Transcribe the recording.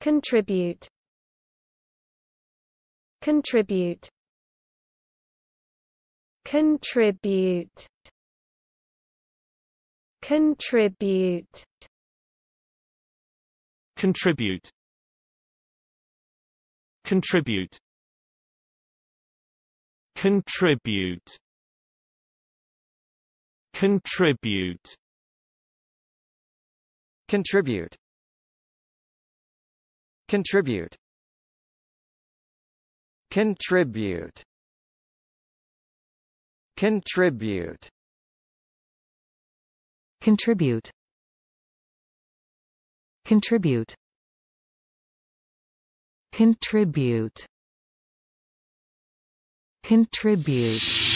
Contribute Contribute Contribute Contribute Contribute Contribute Contribute Contribute Contribute Contribute Contribute Contribute Contribute Contribute Contribute Contribute